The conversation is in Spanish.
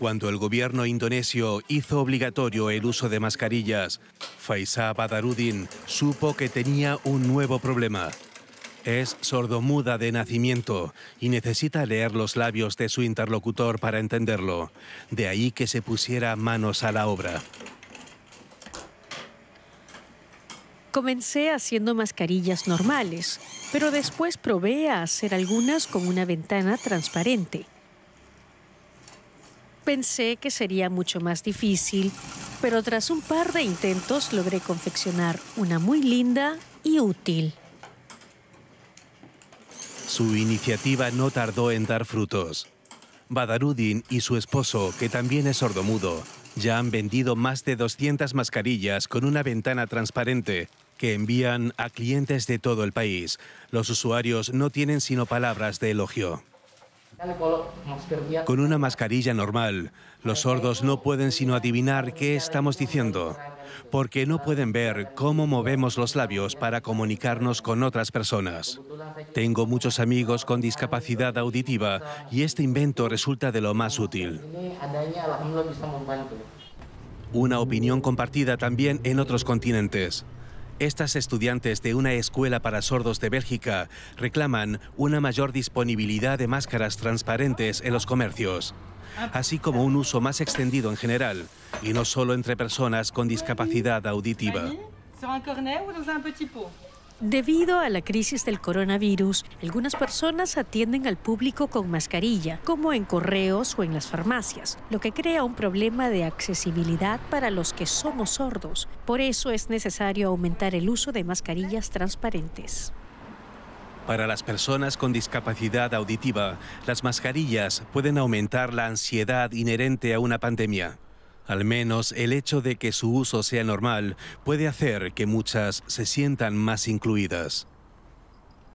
Cuando el gobierno indonesio hizo obligatorio el uso de mascarillas, Faisa Badarudin supo que tenía un nuevo problema. Es sordomuda de nacimiento y necesita leer los labios de su interlocutor para entenderlo. De ahí que se pusiera manos a la obra. Comencé haciendo mascarillas normales, pero después probé a hacer algunas con una ventana transparente pensé que sería mucho más difícil, pero tras un par de intentos logré confeccionar una muy linda y útil. Su iniciativa no tardó en dar frutos. Badarudin y su esposo, que también es sordomudo, ya han vendido más de 200 mascarillas con una ventana transparente que envían a clientes de todo el país. Los usuarios no tienen sino palabras de elogio. Con una mascarilla normal, los sordos no pueden sino adivinar qué estamos diciendo, porque no pueden ver cómo movemos los labios para comunicarnos con otras personas. Tengo muchos amigos con discapacidad auditiva y este invento resulta de lo más útil. Una opinión compartida también en otros continentes. Estas estudiantes de una escuela para sordos de Bélgica reclaman una mayor disponibilidad de máscaras transparentes en los comercios, así como un uso más extendido en general, y no solo entre personas con discapacidad auditiva. Debido a la crisis del coronavirus, algunas personas atienden al público con mascarilla, como en correos o en las farmacias, lo que crea un problema de accesibilidad para los que somos sordos. Por eso es necesario aumentar el uso de mascarillas transparentes. Para las personas con discapacidad auditiva, las mascarillas pueden aumentar la ansiedad inherente a una pandemia. Al menos el hecho de que su uso sea normal puede hacer que muchas se sientan más incluidas.